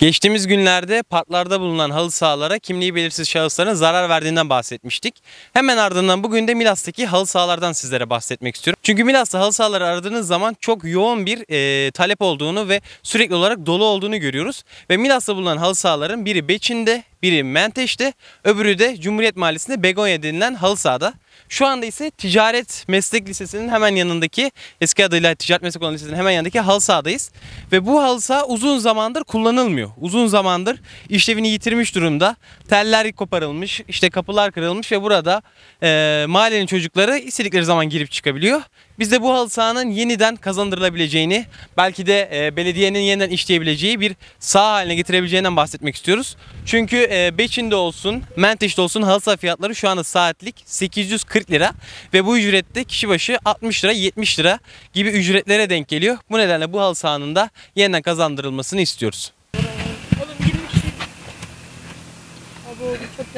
Geçtiğimiz günlerde parklarda bulunan halı sahalara kimliği belirsiz şahısların zarar verdiğinden bahsetmiştik. Hemen ardından bugün de Milas'taki halı sahalardan sizlere bahsetmek istiyorum. Çünkü Milas'ta halı sahaları aradığınız zaman çok yoğun bir e, talep olduğunu ve sürekli olarak dolu olduğunu görüyoruz. Ve Milas'ta bulunan halı sahaların biri Beçin'de, biri Menteş'te, öbürü de Cumhuriyet Mahallesi'nde Begonya denilen halı sahada. Şu anda ise Ticaret Meslek Lisesi'nin hemen yanındaki eski adıyla Ticaret Meslek Olan Lisesi'nin hemen yanındaki halı sahadayız. Ve bu halı saha uzun zamandır kullanılmıyor. Uzun zamandır işlevini yitirmiş durumda. Teller koparılmış, işte kapılar kırılmış ve burada e, mahallenin çocukları istedikleri zaman girip çıkabiliyor. Biz de bu halı sahanın yeniden kazandırılabileceğini, belki de e, belediyenin yeniden işleyebileceği bir saha haline getirebileceğinden bahsetmek istiyoruz. Çünkü e, Beçin'de olsun, Menteş'te olsun halı saha fiyatları şu anda saatlik 800 440 lira ve bu ücrette kişi başı 60 lira 70 lira gibi ücretlere denk geliyor. Bu nedenle bu halı sahanın da yeniden kazandırılmasını istiyoruz. Oğlum